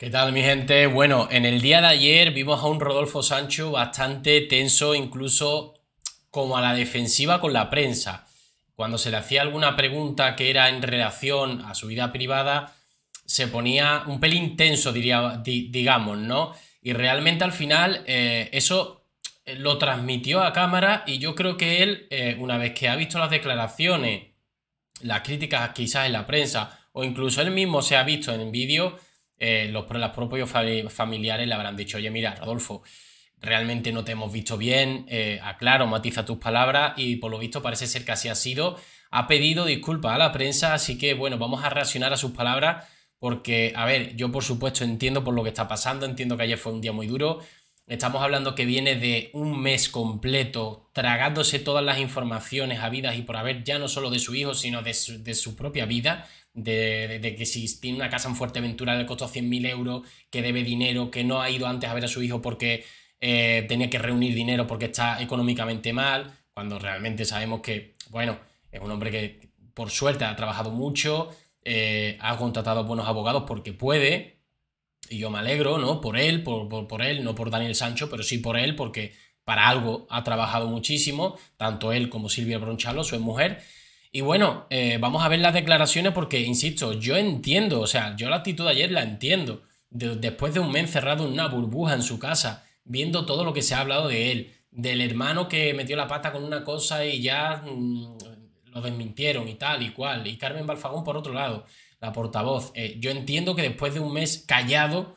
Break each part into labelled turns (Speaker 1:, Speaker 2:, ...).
Speaker 1: ¿Qué tal mi gente? Bueno, en el día de ayer vimos a un Rodolfo Sancho bastante tenso, incluso como a la defensiva con la prensa. Cuando se le hacía alguna pregunta que era en relación a su vida privada, se ponía un pelín tenso, diría, digamos, ¿no? Y realmente al final eh, eso eh, lo transmitió a cámara y yo creo que él, eh, una vez que ha visto las declaraciones, las críticas quizás en la prensa, o incluso él mismo se ha visto en vídeo, eh, los, propios familiares le habrán dicho, oye, mira, Rodolfo, realmente no te hemos visto bien, eh, aclaro, matiza tus palabras y por lo visto parece ser que así ha sido. Ha pedido disculpas a la prensa, así que bueno, vamos a reaccionar a sus palabras porque, a ver, yo por supuesto entiendo por lo que está pasando, entiendo que ayer fue un día muy duro. Estamos hablando que viene de un mes completo tragándose todas las informaciones habidas y por haber ya no solo de su hijo, sino de su propia vida de, que si tiene una casa en Fuerteventura le costó 100.000 euros, que debe dinero, que no ha ido antes a ver a su hijo porque eh, tenía que reunir dinero porque está económicamente mal, cuando realmente sabemos que, bueno, es un hombre que por suerte ha trabajado mucho, eh, ha contratado buenos abogados porque puede, y yo me alegro, ¿no? Por él, por, por, él, no por Daniel Sancho, pero sí por él, porque para algo ha trabajado muchísimo, tanto él como Silvia Bronchalo, su mujer. Y bueno, eh, vamos a ver las declaraciones porque, insisto, yo entiendo, o sea, yo la actitud de ayer la entiendo. después de un mes cerrado en una burbuja en su casa, viendo todo lo que se ha hablado de él, del hermano que metió la pata con una cosa y ya mm, lo desmintieron y tal y cual, y Carmen Balfagón por otro lado, la portavoz. Eh, yo entiendo que después de un mes callado,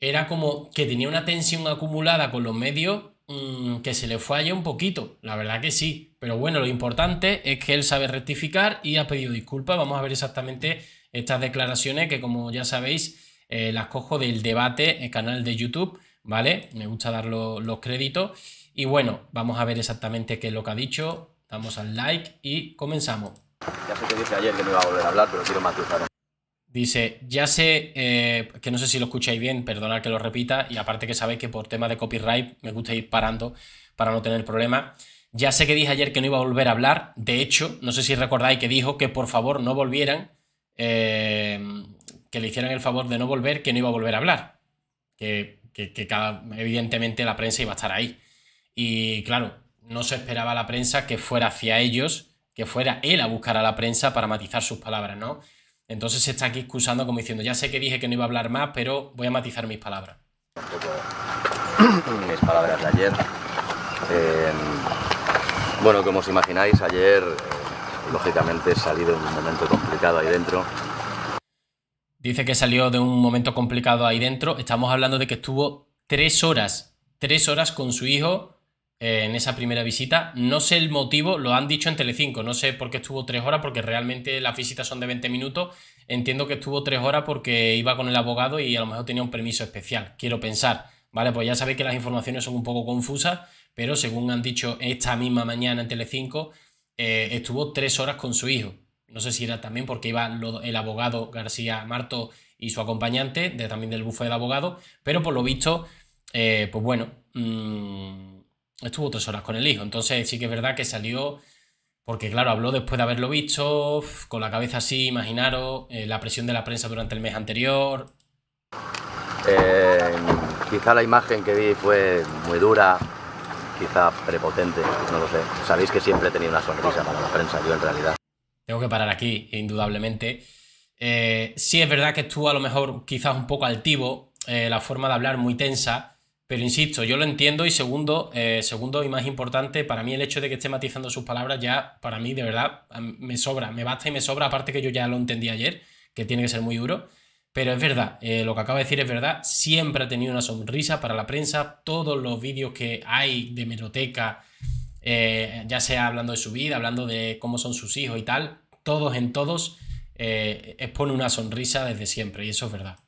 Speaker 1: era como que tenía una tensión acumulada con los medios mm, que se le fue allá un poquito, la verdad que sí, pero bueno, lo importante es que él sabe rectificar y ha pedido disculpas. Vamos a ver exactamente estas declaraciones que, como ya sabéis, eh, las cojo del debate, el canal de YouTube, ¿vale? Me gusta dar los créditos. Y bueno, vamos a ver exactamente qué es lo que ha dicho. Damos al like y comenzamos.
Speaker 2: Ya sé que ayer que no iba a volver a hablar, pero quiero
Speaker 1: Dice, ya sé, eh, que no sé si lo escucháis bien, perdonad que lo repita, y aparte que sabéis que por tema de copyright me gusta ir parando para no tener problemas. Ya sé que dije ayer que no iba a volver a hablar. De hecho, no sé si recordáis que dijo que por favor no volvieran, eh, que le hicieran el favor de no volver, que no iba a volver a hablar. Que, evidentemente la prensa iba a estar ahí. Y claro, no se esperaba la prensa que fuera hacia ellos, que fuera él a buscar a la prensa para matizar sus palabras, ¿no? Entonces se está aquí excusando como diciendo, ya sé que dije que no iba a hablar más, pero voy a matizar mis palabras.
Speaker 2: mis palabras de ayer. Eh, bueno, como os imagináis, ayer eh, lógicamente salido de un momento complicado ahí dentro.
Speaker 1: Dice que salió de un momento complicado ahí dentro. Estamos hablando de que estuvo tres horas, tres horas con su hijo eh, en esa primera visita. No sé el motivo, lo han dicho en Telecinco, no sé por qué estuvo tres horas, porque realmente las visitas son de 20 minutos. Entiendo que estuvo tres horas porque iba con el abogado y a lo mejor tenía un permiso especial, quiero pensar. Vale, pues ya sabéis que las informaciones son un poco confusas, pero según han dicho esta misma mañana en Telecinco, 5 eh, estuvo tres horas con su hijo. No sé si era también porque iba el abogado García Marto y su acompañante, de, también del bufete de abogado, pero por lo visto, eh, pues bueno, mm, estuvo tres horas con el hijo. Entonces sí que es verdad que salió, porque claro, habló después de haberlo visto, con la cabeza así, imaginaros, eh, la presión de la prensa durante el mes anterior.
Speaker 2: Eh... Quizá la imagen que vi fue muy dura, quizá prepotente, no lo sé. Sabéis que siempre he tenido una sonrisa para la prensa, yo en realidad.
Speaker 1: Tengo que parar aquí, indudablemente. Eh, sí es verdad que estuvo a lo mejor quizás un poco altivo, eh, la forma de hablar muy tensa, pero insisto, yo lo entiendo y segundo, eh, segundo y más importante, para mí el hecho de que esté matizando sus palabras ya, para mí de verdad, me sobra, me basta y me sobra, aparte que yo ya lo entendí ayer, que tiene que ser muy duro. Pero es verdad, eh, lo que acabo de decir es verdad, siempre ha tenido una sonrisa para la prensa, todos los vídeos que hay de Meroteca, eh, ya sea hablando de su vida, hablando de cómo son sus hijos y tal, todos en todos eh, expone una sonrisa desde siempre, y eso es verdad.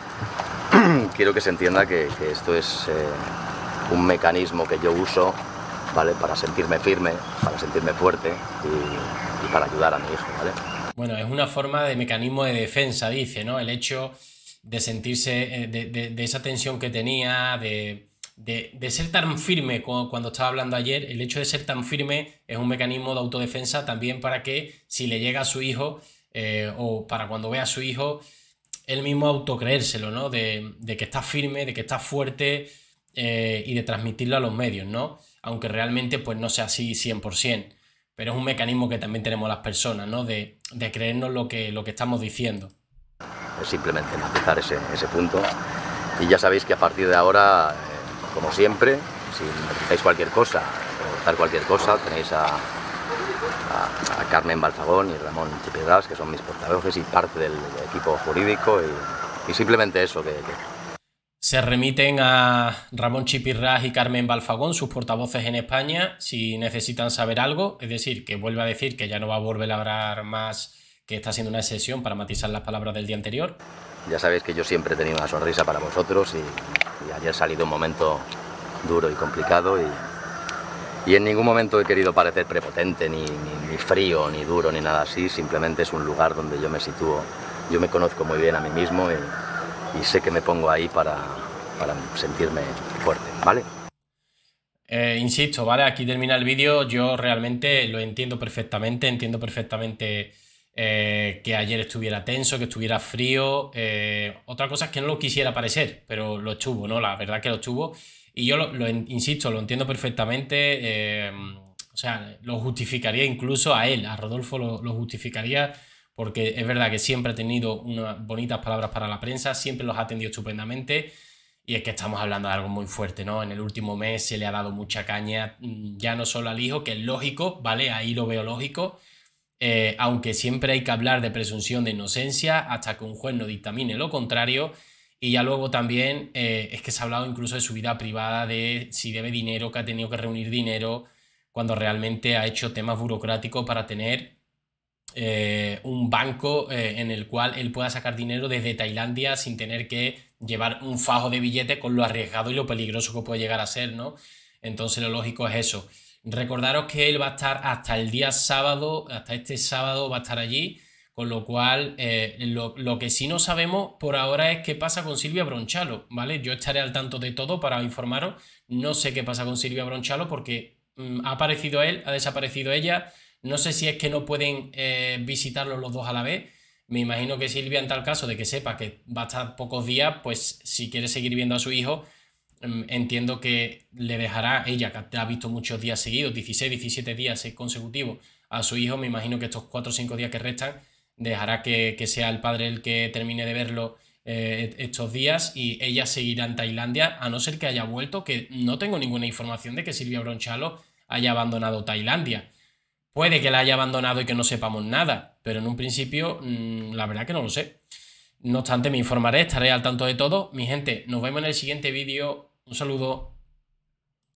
Speaker 2: Quiero que se entienda que, esto es un mecanismo que yo uso ¿vale? para sentirme firme, para sentirme fuerte y, y para ayudar a mi hijo. ¿vale?
Speaker 1: Bueno, es una forma de mecanismo de defensa, dice, ¿no? El hecho de sentirse, eh, de, esa tensión que tenía, de, ser tan firme cuando estaba hablando ayer, el hecho de ser tan firme es un mecanismo de autodefensa también para que si le llega a su hijo eh, o para cuando vea a su hijo, él mismo autocreérselo, ¿no? De, que está firme, de que está fuerte eh, y de transmitirlo a los medios, ¿no? Aunque realmente pues no sea así 100%. Pero es un mecanismo que también tenemos las personas, ¿no? De, creernos lo que, lo que estamos diciendo.
Speaker 2: Es simplemente matizar ese, ese punto. Y ya sabéis que a partir de ahora, eh, como siempre, si necesitáis cualquier cosa, preguntar cualquier cosa, tenéis a, Carmen Balfagón y Ramón Chipedras, que son mis portavoces y parte del equipo jurídico. Y, simplemente eso, que
Speaker 1: se remiten a Ramón Chipirras y Carmen Balfagón, sus portavoces en España, si necesitan saber algo. Es decir, que vuelve a decir que ya no va a volver a hablar más, que está haciendo una sesión para matizar las palabras del día anterior. Ya
Speaker 2: sabéis que yo siempre he tenido una sonrisa para vosotros y, ayer ha salido un momento duro y complicado y, y en ningún momento he querido parecer prepotente, ni, ni, ni, frío, ni duro, ni nada así. Simplemente es un lugar donde yo me sitúo. Yo me conozco muy bien a mí mismo y, y sé que me pongo ahí para, sentirme fuerte, ¿vale?
Speaker 1: Eh, insisto, ¿vale? Aquí termina el vídeo. Yo realmente lo entiendo perfectamente, entiendo perfectamente eh, que ayer estuviera tenso, que estuviera frío. Eh, otra cosa es que no lo quisiera parecer, pero lo estuvo, ¿no? La verdad que lo estuvo. Y yo lo, insisto, lo entiendo perfectamente. o sea, lo justificaría incluso a él, a Rodolfo lo justificaría porque es verdad que siempre ha tenido unas bonitas palabras para la prensa, siempre los ha atendido estupendamente. Y es que estamos hablando de algo muy fuerte, ¿no? En el último mes se le ha dado mucha caña, mm, ya no solo al hijo, que es lógico, ¿vale? Ahí lo veo lógico. Eh, aunque siempre hay que hablar de presunción de inocencia hasta que un juez no dictamine lo contrario. Y ya luego también eh, es que se ha hablado incluso de su vida privada, de si debe dinero, que ha tenido que reunir dinero, cuando realmente ha hecho temas burocráticos para tener eh, un banco eh, en el cual él pueda sacar dinero desde Tailandia sin tener que llevar un fajo de billete con lo arriesgado y lo peligroso que puede llegar a ser, ¿no? Entonces lo lógico es eso. Recordaros que él va a estar hasta el día sábado, hasta este sábado va a estar allí, con lo cual eh, lo, que sí no sabemos por ahora es qué pasa con Silvia Bronchalo, ¿vale? Yo estaré al tanto de todo para informaros, no sé qué pasa con Silvia Bronchalo porque mm, ha aparecido él, ha desaparecido ella, no sé si es que no pueden eh, visitarlos los dos a la vez. Me imagino que Silvia, en tal caso de que sepa que va a estar pocos días, pues si quiere seguir viendo a su hijo, em, entiendo que le dejará ella, que ha visto muchos días seguidos, 16, 17 días consecutivos a su hijo, me imagino que estos 4 o 5 días que restan dejará que, sea el padre el que termine de verlo eh, estos días y ella seguirá en Tailandia, a no ser que haya vuelto, que no tengo ninguna información de que Silvia Bronchalo haya abandonado Tailandia. Puede que la haya abandonado y que no sepamos nada, pero en un principio mm, la verdad que no lo sé. No obstante, me informaré, estaré al tanto de todo. Mi gente, nos vemos en el siguiente vídeo. Un saludo.